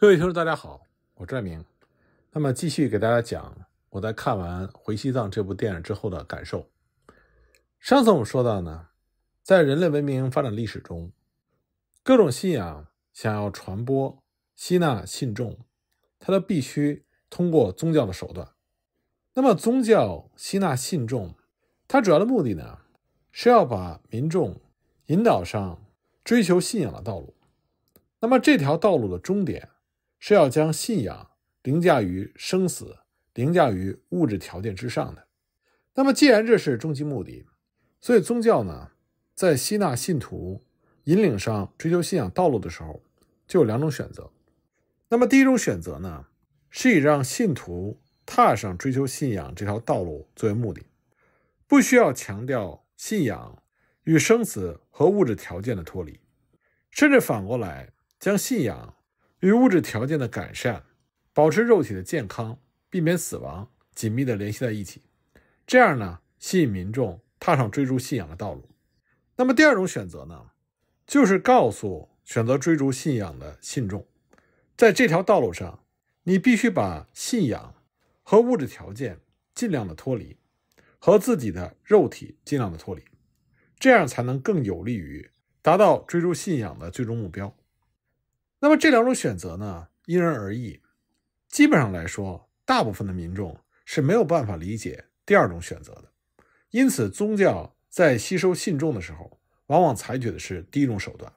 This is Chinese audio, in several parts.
各位听众，大家好，我是艾明。那么继续给大家讲我在看完《回西藏》这部电影之后的感受。上次我们说到呢，在人类文明发展历史中，各种信仰想要传播、吸纳信众，它都必须通过宗教的手段。那么宗教吸纳信众，它主要的目的呢，是要把民众引导上追求信仰的道路。那么这条道路的终点。是要将信仰凌驾于生死、凌驾于物质条件之上的。那么，既然这是终极目的，所以宗教呢，在吸纳信徒、引领上追求信仰道路的时候，就有两种选择。那么，第一种选择呢，是以让信徒踏上追求信仰这条道路作为目的，不需要强调信仰与生死和物质条件的脱离，甚至反过来将信仰。与物质条件的改善、保持肉体的健康、避免死亡紧密的联系在一起，这样呢，吸引民众踏上追逐信仰的道路。那么第二种选择呢，就是告诉选择追逐信仰的信众，在这条道路上，你必须把信仰和物质条件尽量的脱离，和自己的肉体尽量的脱离，这样才能更有利于达到追逐信仰的最终目标。那么这两种选择呢，因人而异。基本上来说，大部分的民众是没有办法理解第二种选择的。因此，宗教在吸收信众的时候，往往采取的是第一种手段。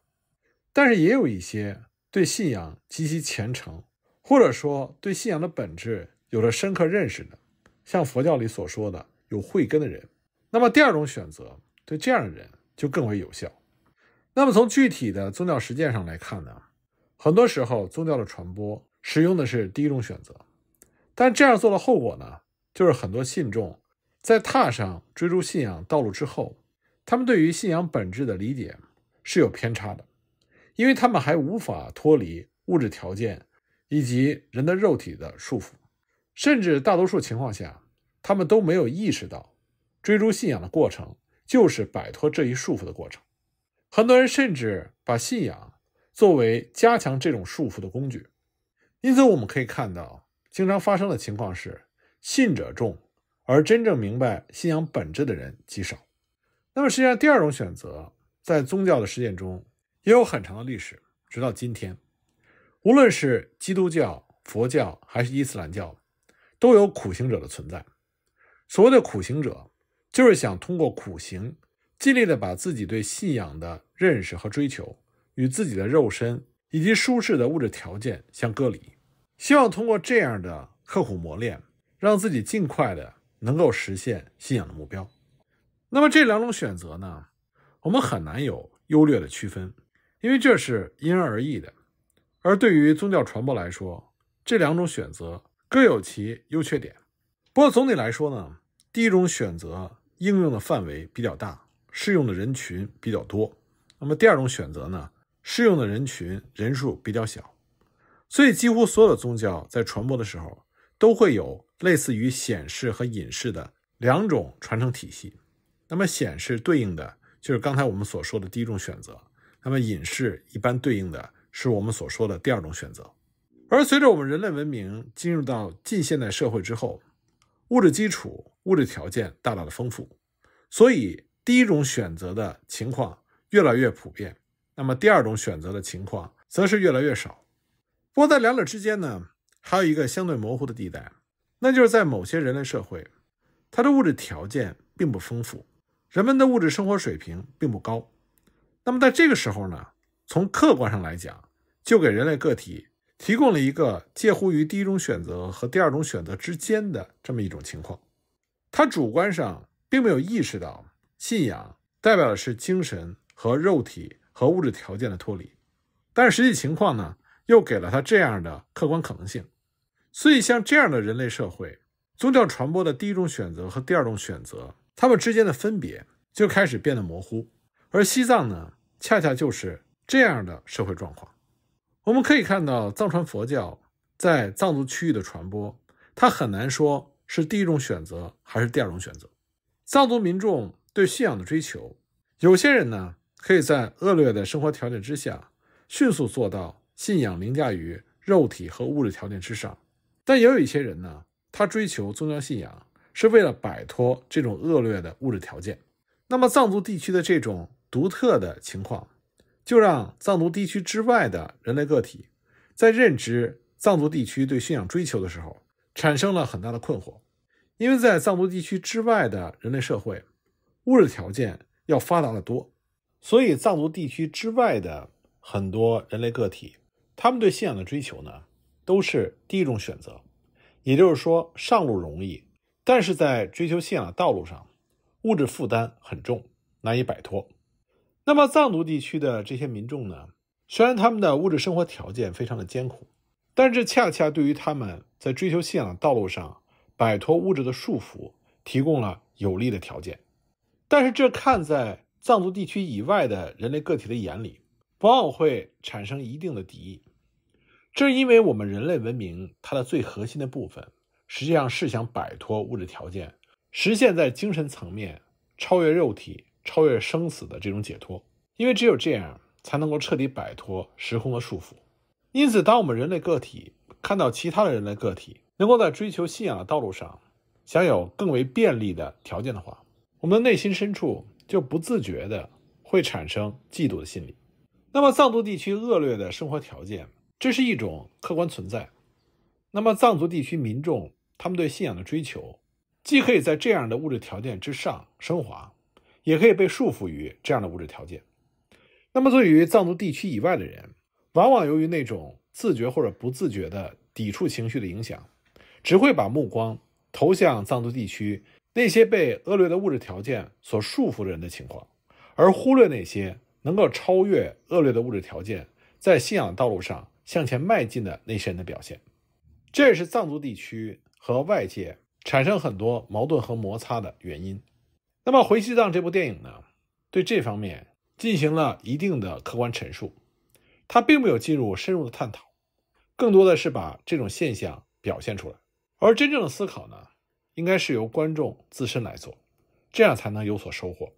但是，也有一些对信仰极其虔诚，或者说对信仰的本质有着深刻认识的，像佛教里所说的有慧根的人。那么，第二种选择对这样的人就更为有效。那么，从具体的宗教实践上来看呢？很多时候，宗教的传播使用的是第一种选择，但这样做的后果呢，就是很多信众在踏上追逐信仰道路之后，他们对于信仰本质的理解是有偏差的，因为他们还无法脱离物质条件以及人的肉体的束缚，甚至大多数情况下，他们都没有意识到追逐信仰的过程就是摆脱这一束缚的过程。很多人甚至把信仰。作为加强这种束缚的工具，因此我们可以看到，经常发生的情况是，信者众，而真正明白信仰本质的人极少。那么，实际上，第二种选择在宗教的实践中也有很长的历史，直到今天，无论是基督教、佛教还是伊斯兰教，都有苦行者的存在。所谓的苦行者，就是想通过苦行，尽力的把自己对信仰的认识和追求。与自己的肉身以及舒适的物质条件相隔离，希望通过这样的刻苦磨练，让自己尽快的能够实现信仰的目标。那么这两种选择呢，我们很难有优劣的区分，因为这是因人而异的。而对于宗教传播来说，这两种选择各有其优缺点。不过总体来说呢，第一种选择应用的范围比较大，适用的人群比较多。那么第二种选择呢？适用的人群人数比较小，所以几乎所有的宗教在传播的时候都会有类似于显示和隐示的两种传承体系。那么显示对应的就是刚才我们所说的第一种选择，那么隐士一般对应的是我们所说的第二种选择。而随着我们人类文明进入到近现代社会之后，物质基础、物质条件大大的丰富，所以第一种选择的情况越来越普遍。那么，第二种选择的情况则是越来越少。不过，在两者之间呢，还有一个相对模糊的地带，那就是在某些人类社会，它的物质条件并不丰富，人们的物质生活水平并不高。那么，在这个时候呢，从客观上来讲，就给人类个体提供了一个介乎于第一种选择和第二种选择之间的这么一种情况。他主观上并没有意识到，信仰代表的是精神和肉体。和物质条件的脱离，但是实际情况呢，又给了他这样的客观可能性。所以，像这样的人类社会，宗教传播的第一种选择和第二种选择，他们之间的分别就开始变得模糊。而西藏呢，恰恰就是这样的社会状况。我们可以看到，藏传佛教在藏族区域的传播，它很难说是第一种选择还是第二种选择。藏族民众对信仰的追求，有些人呢。可以在恶劣的生活条件之下，迅速做到信仰凌驾于肉体和物质条件之上。但也有一些人呢，他追求宗教信仰是为了摆脱这种恶劣的物质条件。那么，藏族地区的这种独特的情况，就让藏族地区之外的人类个体，在认知藏族地区对信仰追求的时候，产生了很大的困惑。因为在藏族地区之外的人类社会，物质条件要发达得多。所以，藏族地区之外的很多人类个体，他们对信仰的追求呢，都是第一种选择。也就是说，上路容易，但是在追求信仰的道路上，物质负担很重，难以摆脱。那么，藏族地区的这些民众呢，虽然他们的物质生活条件非常的艰苦，但这恰恰对于他们在追求信仰的道路上摆脱物质的束缚提供了有利的条件。但是，这看在。藏族地区以外的人类个体的眼里，往往会产生一定的敌意。这是因为我们人类文明它的最核心的部分，实际上是想摆脱物质条件，实现在精神层面超越肉体、超越生死的这种解脱。因为只有这样，才能够彻底摆脱时空的束缚。因此，当我们人类个体看到其他的人类个体能够在追求信仰的道路上享有更为便利的条件的话，我们的内心深处。就不自觉的会产生嫉妒的心理。那么藏族地区恶劣的生活条件，这是一种客观存在。那么藏族地区民众他们对信仰的追求，既可以在这样的物质条件之上升华，也可以被束缚于这样的物质条件。那么对于藏族地区以外的人，往往由于那种自觉或者不自觉的抵触情绪的影响，只会把目光投向藏族地区。那些被恶劣的物质条件所束缚的人的情况，而忽略那些能够超越恶劣的物质条件，在信仰道路上向前迈进的那些人的表现，这也是藏族地区和外界产生很多矛盾和摩擦的原因。那么，《回西藏》这部电影呢，对这方面进行了一定的客观陈述，它并没有进入深入的探讨，更多的是把这种现象表现出来。而真正的思考呢？应该是由观众自身来做，这样才能有所收获。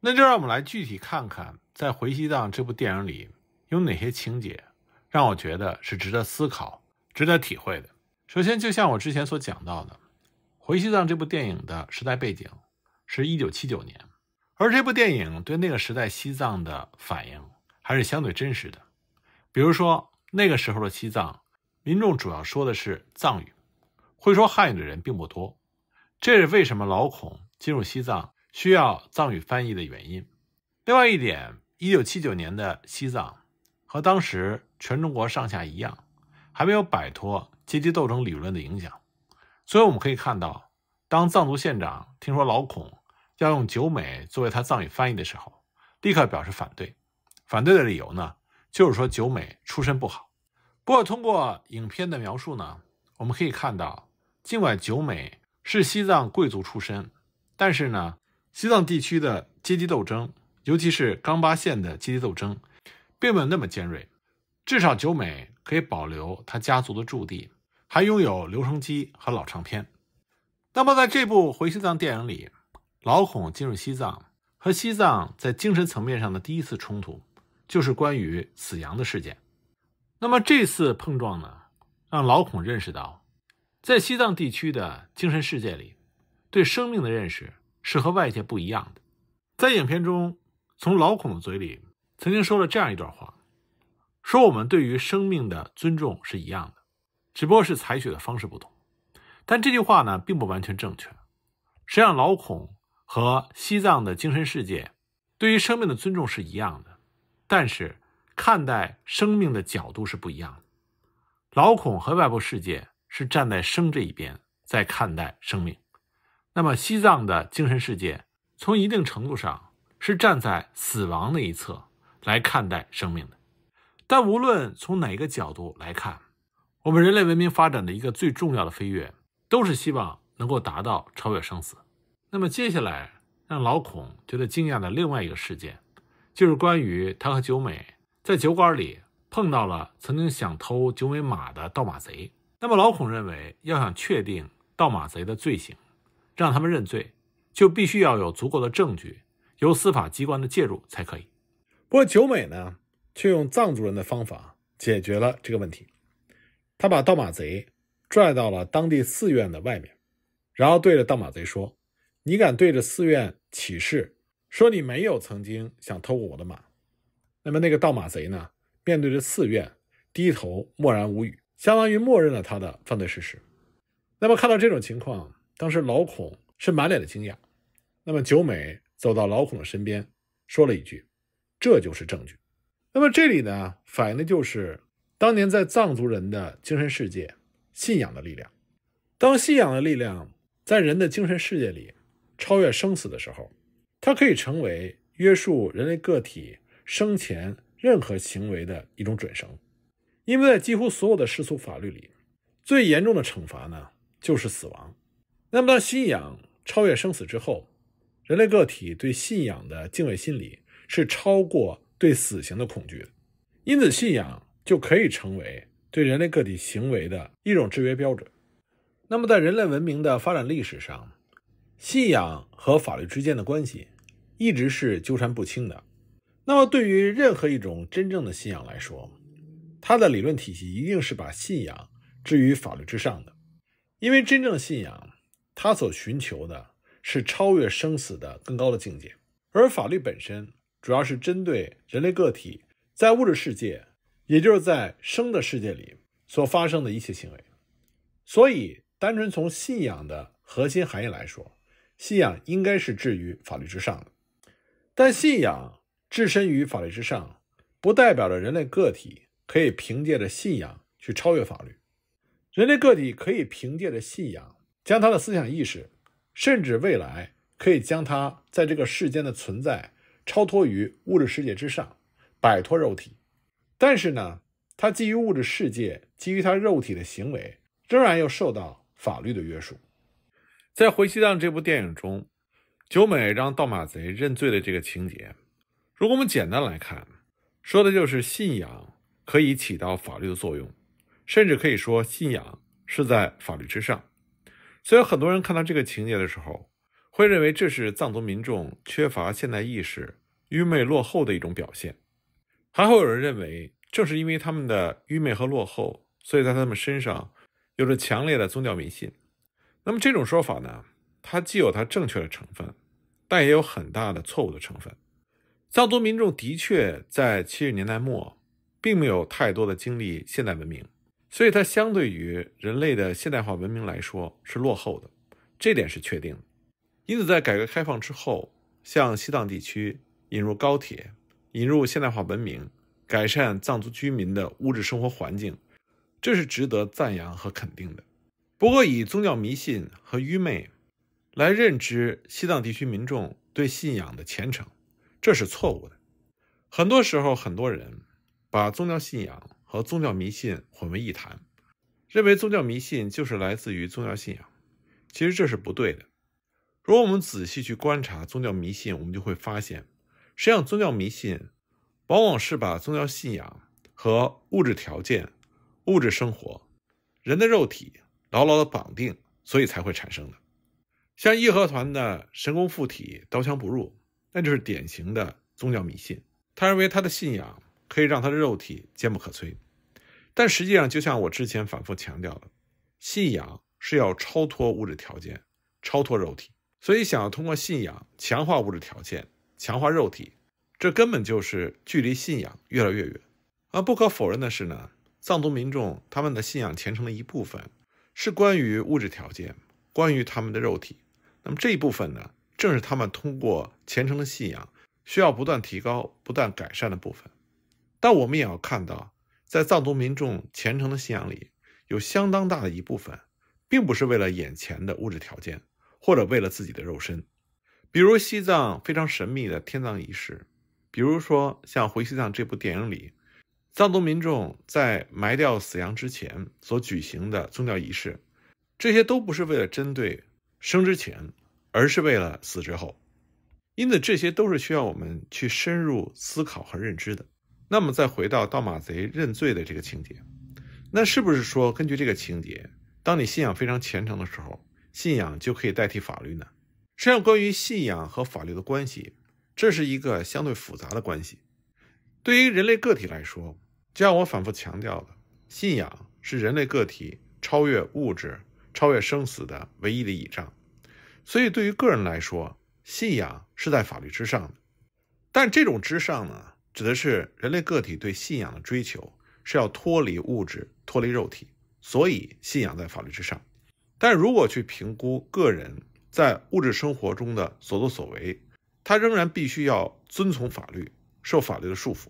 那就让我们来具体看看，在《回西藏》这部电影里有哪些情节让我觉得是值得思考、值得体会的。首先，就像我之前所讲到的，《回西藏》这部电影的时代背景是一九七九年，而这部电影对那个时代西藏的反应还是相对真实的。比如说，那个时候的西藏民众主要说的是藏语，会说汉语的人并不多。这是为什么老孔进入西藏需要藏语翻译的原因。另外一点，一九七九年的西藏和当时全中国上下一样，还没有摆脱阶级斗争理论的影响。所以我们可以看到，当藏族县长听说老孔要用九美作为他藏语翻译的时候，立刻表示反对。反对的理由呢，就是说九美出身不好。不过通过影片的描述呢，我们可以看到，尽管九美，是西藏贵族出身，但是呢，西藏地区的阶级斗争，尤其是冈巴县的阶级斗争，并没有那么尖锐。至少九美可以保留他家族的驻地，还拥有留声机和老唱片。那么在这部回西藏电影里，老孔进入西藏和西藏在精神层面上的第一次冲突，就是关于死羊的事件。那么这次碰撞呢，让老孔认识到。在西藏地区的精神世界里，对生命的认识是和外界不一样的。在影片中，从老孔的嘴里曾经说了这样一段话，说我们对于生命的尊重是一样的，只不过是采取的方式不同。但这句话呢，并不完全正确。实际上，老孔和西藏的精神世界对于生命的尊重是一样的，但是看待生命的角度是不一样的。老孔和外部世界。是站在生这一边在看待生命，那么西藏的精神世界从一定程度上是站在死亡那一侧来看待生命的。但无论从哪个角度来看，我们人类文明发展的一个最重要的飞跃，都是希望能够达到超越生死。那么接下来让老孔觉得惊讶的另外一个事件，就是关于他和九美在酒馆里碰到了曾经想偷九美马的盗马贼。那么，老孔认为，要想确定盗马贼的罪行，让他们认罪，就必须要有足够的证据，由司法机关的介入才可以。不过，九美呢，却用藏族人的方法解决了这个问题。他把盗马贼拽到了当地寺院的外面，然后对着盗马贼说：“你敢对着寺院起誓，说你没有曾经想偷过我的马？”那么，那个盗马贼呢，面对着寺院，低头默然无语。相当于默认了他的犯罪事实。那么看到这种情况，当时老孔是满脸的惊讶。那么九美走到老孔的身边，说了一句：“这就是证据。”那么这里呢，反映的就是当年在藏族人的精神世界、信仰的力量。当信仰的力量在人的精神世界里超越生死的时候，它可以成为约束人类个体生前任何行为的一种准绳。因为在几乎所有的世俗法律里，最严重的惩罚呢就是死亡。那么，当信仰超越生死之后，人类个体对信仰的敬畏心理是超过对死刑的恐惧的。因此，信仰就可以成为对人类个体行为的一种制约标准。那么，在人类文明的发展历史上，信仰和法律之间的关系一直是纠缠不清的。那么，对于任何一种真正的信仰来说，他的理论体系一定是把信仰置于法律之上的，因为真正的信仰，他所寻求的是超越生死的更高的境界，而法律本身主要是针对人类个体在物质世界，也就是在生的世界里所发生的一切行为。所以，单纯从信仰的核心含义来说，信仰应该是置于法律之上的。但信仰置身于法律之上，不代表着人类个体。可以凭借着信仰去超越法律，人类个体可以凭借着信仰，将他的思想意识，甚至未来可以将他在这个世间的存在超脱于物质世界之上，摆脱肉体。但是呢，他基于物质世界，基于他肉体的行为，仍然又受到法律的约束。在《回西藏》这部电影中，九美让盗马贼认罪的这个情节，如果我们简单来看，说的就是信仰。可以起到法律的作用，甚至可以说信仰是在法律之上。所以很多人看到这个情节的时候，会认为这是藏族民众缺乏现代意识、愚昧落后的一种表现。还会有人认为，正是因为他们的愚昧和落后，所以在他们身上有着强烈的宗教迷信。那么这种说法呢？它既有它正确的成分，但也有很大的错误的成分。藏族民众的确在七十年代末。并没有太多的经历现代文明，所以它相对于人类的现代化文明来说是落后的，这点是确定的。因此，在改革开放之后，向西藏地区引入高铁、引入现代化文明，改善藏族居民的物质生活环境，这是值得赞扬和肯定的。不过，以宗教迷信和愚昧来认知西藏地区民众对信仰的虔诚，这是错误的。很多时候，很多人。把宗教信仰和宗教迷信混为一谈，认为宗教迷信就是来自于宗教信仰，其实这是不对的。如果我们仔细去观察宗教迷信，我们就会发现，实际上宗教迷信往往是把宗教信仰和物质条件、物质生活、人的肉体牢牢的绑定，所以才会产生的。像义和团的神功附体、刀枪不入，那就是典型的宗教迷信。他认为他的信仰。可以让他的肉体坚不可摧，但实际上，就像我之前反复强调的，信仰是要超脱物质条件、超脱肉体，所以想要通过信仰强化物质条件、强化肉体，这根本就是距离信仰越来越远。而不可否认的是呢，藏族民众他们的信仰虔诚的一部分是关于物质条件、关于他们的肉体，那么这一部分呢，正是他们通过虔诚的信仰需要不断提高、不断改善的部分。但我们也要看到，在藏族民众虔诚的信仰里，有相当大的一部分，并不是为了眼前的物质条件，或者为了自己的肉身。比如西藏非常神秘的天葬仪式，比如说像《回西藏》这部电影里，藏族民众在埋掉死羊之前所举行的宗教仪式，这些都不是为了针对生之前，而是为了死之后。因此，这些都是需要我们去深入思考和认知的。那么再回到盗马贼认罪的这个情节，那是不是说根据这个情节，当你信仰非常虔诚的时候，信仰就可以代替法律呢？实际上，关于信仰和法律的关系，这是一个相对复杂的关系。对于人类个体来说，就像我反复强调的，信仰是人类个体超越物质、超越生死的唯一的倚仗。所以，对于个人来说，信仰是在法律之上的。但这种之上呢？指的是人类个体对信仰的追求是要脱离物质、脱离肉体，所以信仰在法律之上。但如果去评估个人在物质生活中的所作所为，他仍然必须要遵从法律，受法律的束缚。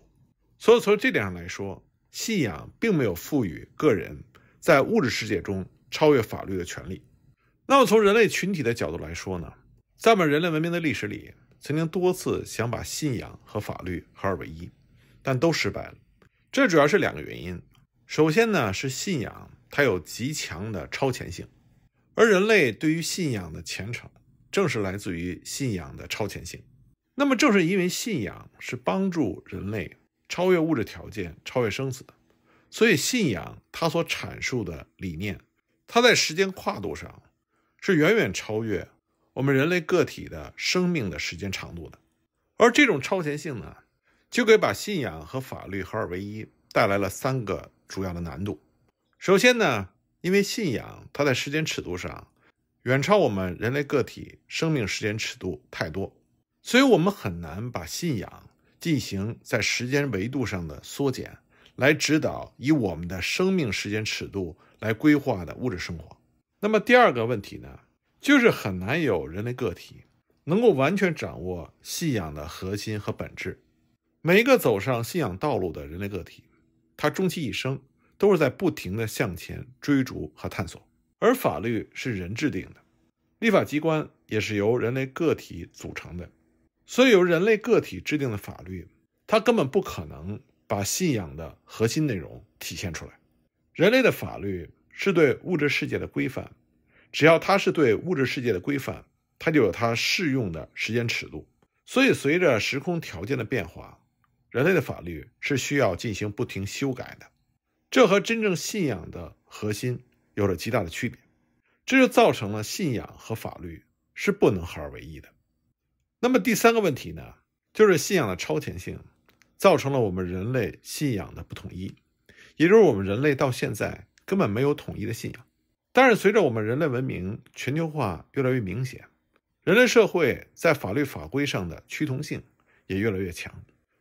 所以从这点上来说，信仰并没有赋予个人在物质世界中超越法律的权利。那么从人类群体的角度来说呢？在我们人类文明的历史里。曾经多次想把信仰和法律合二为一，但都失败了。这主要是两个原因：首先呢是信仰它有极强的超前性，而人类对于信仰的虔诚正是来自于信仰的超前性。那么正是因为信仰是帮助人类超越物质条件、超越生死，所以信仰它所阐述的理念，它在时间跨度上是远远超越。我们人类个体的生命的时间长度的，而这种超前性呢，就给把信仰和法律合二为一带来了三个主要的难度。首先呢，因为信仰它在时间尺度上远超我们人类个体生命时间尺度太多，所以我们很难把信仰进行在时间维度上的缩减，来指导以我们的生命时间尺度来规划的物质生活。那么第二个问题呢？就是很难有人类个体能够完全掌握信仰的核心和本质。每一个走上信仰道路的人类个体，他终其一生都是在不停的向前追逐和探索。而法律是人制定的，立法机关也是由人类个体组成的，所以由人类个体制定的法律，它根本不可能把信仰的核心内容体现出来。人类的法律是对物质世界的规范。只要它是对物质世界的规范，它就有它适用的时间尺度。所以，随着时空条件的变化，人类的法律是需要进行不停修改的。这和真正信仰的核心有着极大的区别，这就造成了信仰和法律是不能合二为一的。那么，第三个问题呢，就是信仰的超前性，造成了我们人类信仰的不统一，也就是我们人类到现在根本没有统一的信仰。但是，随着我们人类文明全球化越来越明显，人类社会在法律法规上的趋同性也越来越强。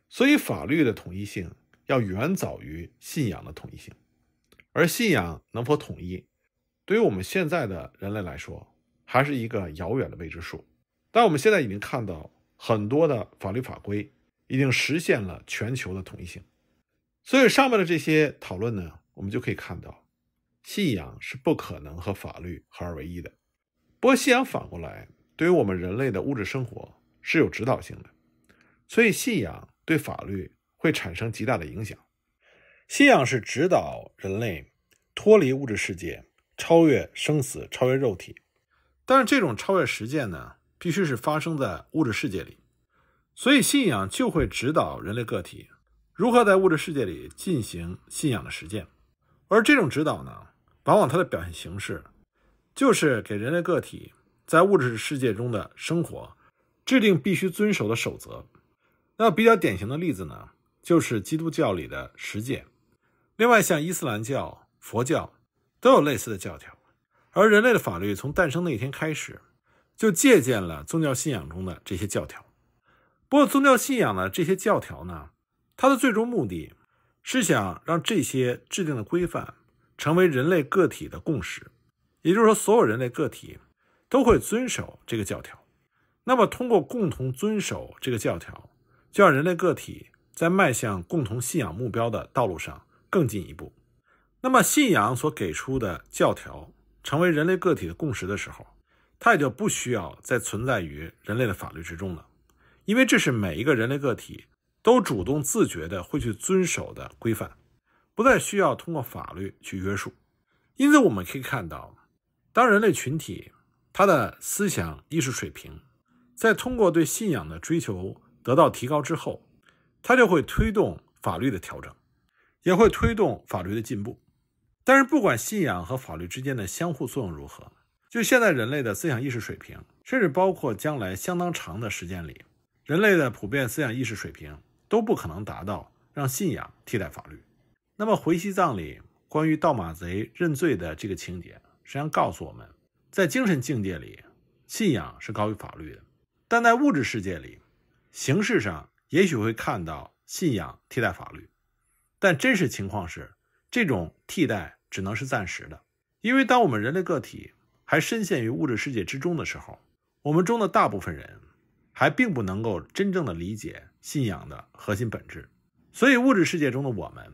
所以，法律的统一性要远早于信仰的统一性。而信仰能否统一，对于我们现在的人类来说，还是一个遥远的未知数。但我们现在已经看到，很多的法律法规已经实现了全球的统一性。所以上面的这些讨论呢，我们就可以看到。信仰是不可能和法律合二为一的。不过，信仰反过来对于我们人类的物质生活是有指导性的，所以信仰对法律会产生极大的影响。信仰是指导人类脱离物质世界，超越生死，超越肉体。但是，这种超越实践呢，必须是发生在物质世界里，所以信仰就会指导人类个体如何在物质世界里进行信仰的实践，而这种指导呢？往往它的表现形式，就是给人类个体在物质世界中的生活制定必须遵守的守则。那比较典型的例子呢，就是基督教里的十诫。另外，像伊斯兰教、佛教都有类似的教条。而人类的法律从诞生那一天开始，就借鉴了宗教信仰中的这些教条。不过，宗教信仰的这些教条呢，它的最终目的是想让这些制定的规范。成为人类个体的共识，也就是说，所有人类个体都会遵守这个教条。那么，通过共同遵守这个教条，就让人类个体在迈向共同信仰目标的道路上更进一步。那么，信仰所给出的教条成为人类个体的共识的时候，它也就不需要再存在于人类的法律之中了，因为这是每一个人类个体都主动自觉的会去遵守的规范。不再需要通过法律去约束，因此我们可以看到，当人类群体他的思想意识水平，在通过对信仰的追求得到提高之后，他就会推动法律的调整，也会推动法律的进步。但是，不管信仰和法律之间的相互作用如何，就现在人类的思想意识水平，甚至包括将来相当长的时间里，人类的普遍思想意识水平都不可能达到让信仰替代法律。那么，《回西藏》里关于盗马贼认罪的这个情节，实际上告诉我们，在精神境界里，信仰是高于法律的；但在物质世界里，形式上也许会看到信仰替代法律，但真实情况是，这种替代只能是暂时的。因为，当我们人类个体还深陷于物质世界之中的时候，我们中的大部分人还并不能够真正的理解信仰的核心本质。所以，物质世界中的我们。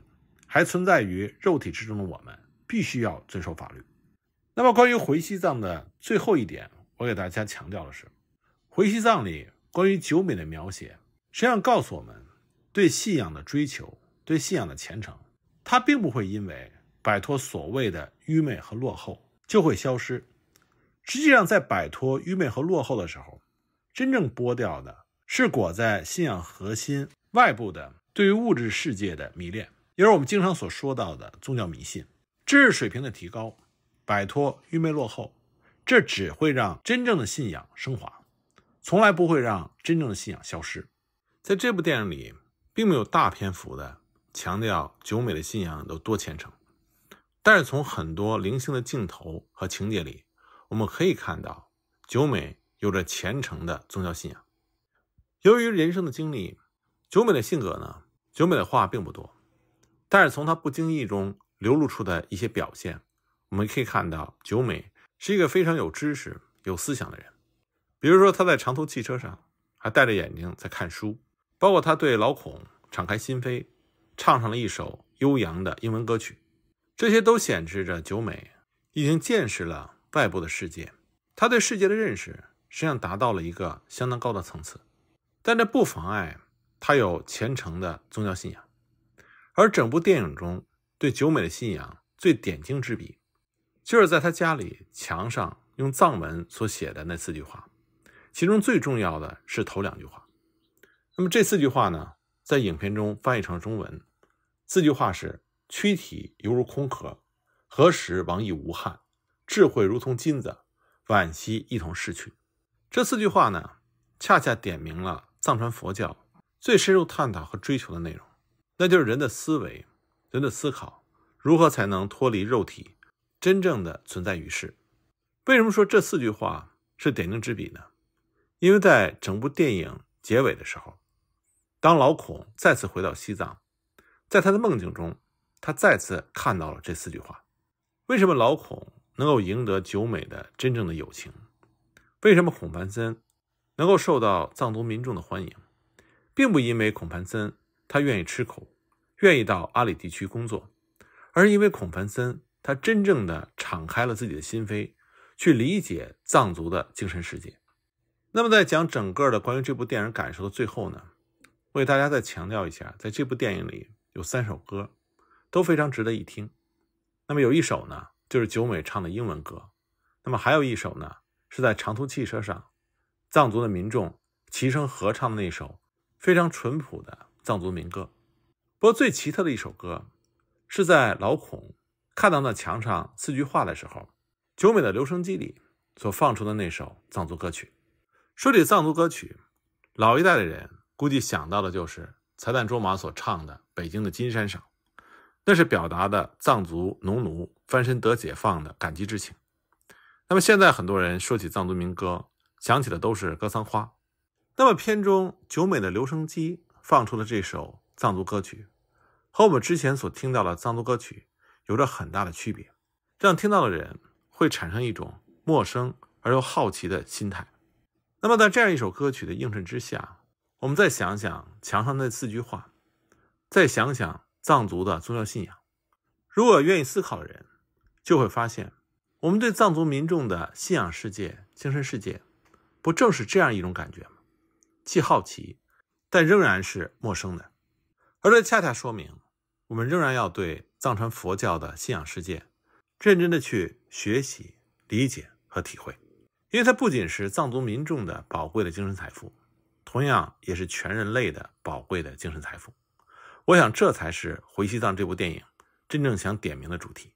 还存在于肉体之中的我们，必须要遵守法律。那么，关于回西藏的最后一点，我给大家强调的是，回西藏里关于九美的描写，实际上告诉我们，对信仰的追求，对信仰的虔诚，它并不会因为摆脱所谓的愚昧和落后就会消失。实际上，在摆脱愚昧和落后的时候，真正剥掉的是裹在信仰核心外部的对于物质世界的迷恋。也是我们经常所说到的宗教迷信，知识水平的提高，摆脱愚昧落后，这只会让真正的信仰升华，从来不会让真正的信仰消失。在这部电影里，并没有大篇幅的强调九美的信仰有多虔诚，但是从很多零星的镜头和情节里，我们可以看到九美有着虔诚的宗教信仰。由于人生的经历，九美的性格呢，九美的话并不多。但是从他不经意中流露出的一些表现，我们可以看到，久美是一个非常有知识、有思想的人。比如说，他在长途汽车上还戴着眼镜在看书，包括他对老孔敞开心扉，唱上了一首悠扬的英文歌曲，这些都显示着久美已经见识了外部的世界，他对世界的认识实际上达到了一个相当高的层次。但这不妨碍他有虔诚的宗教信仰。而整部电影中对久美的信仰最点睛之笔，就是在他家里墙上用藏文所写的那四句话，其中最重要的是头两句话。那么这四句话呢，在影片中翻译成中文，四句话是：躯体犹如空壳，何时亡亦无憾；智慧如同金子，惋惜一同逝去。这四句话呢，恰恰点明了藏传佛教最深入探讨和追求的内容。那就是人的思维，人的思考，如何才能脱离肉体，真正的存在于世？为什么说这四句话是点睛之笔呢？因为在整部电影结尾的时候，当老孔再次回到西藏，在他的梦境中，他再次看到了这四句话。为什么老孔能够赢得九美的真正的友情？为什么孔繁森能够受到藏族民众的欢迎？并不因为孔繁森。他愿意吃苦，愿意到阿里地区工作，而因为孔繁森，他真正的敞开了自己的心扉，去理解藏族的精神世界。那么，在讲整个的关于这部电影感受的最后呢，我给大家再强调一下，在这部电影里有三首歌，都非常值得一听。那么有一首呢，就是九美唱的英文歌。那么还有一首呢，是在长途汽车上，藏族的民众齐声合唱的那首非常淳朴的。藏族民歌，不过最奇特的一首歌，是在老孔看到那墙上四句话的时候，九美的留声机里所放出的那首藏族歌曲。说起藏族歌曲，老一代的人估计想到的就是才旦卓玛所唱的《北京的金山上》，那是表达的藏族农奴翻身得解放的感激之情。那么现在很多人说起藏族民歌，想起的都是《格桑花》。那么片中九美的留声机。放出了这首藏族歌曲，和我们之前所听到的藏族歌曲有着很大的区别，让听到的人会产生一种陌生而又好奇的心态。那么，在这样一首歌曲的映衬之下，我们再想想墙上那四句话，再想想藏族的宗教信仰，如果愿意思考的人，就会发现，我们对藏族民众的信仰世界、精神世界，不正是这样一种感觉吗？既好奇。但仍然是陌生的，而这恰恰说明，我们仍然要对藏传佛教的信仰世界，认真的去学习、理解和体会，因为它不仅是藏族民众的宝贵的精神财富，同样也是全人类的宝贵的精神财富。我想，这才是《回西藏》这部电影真正想点明的主题。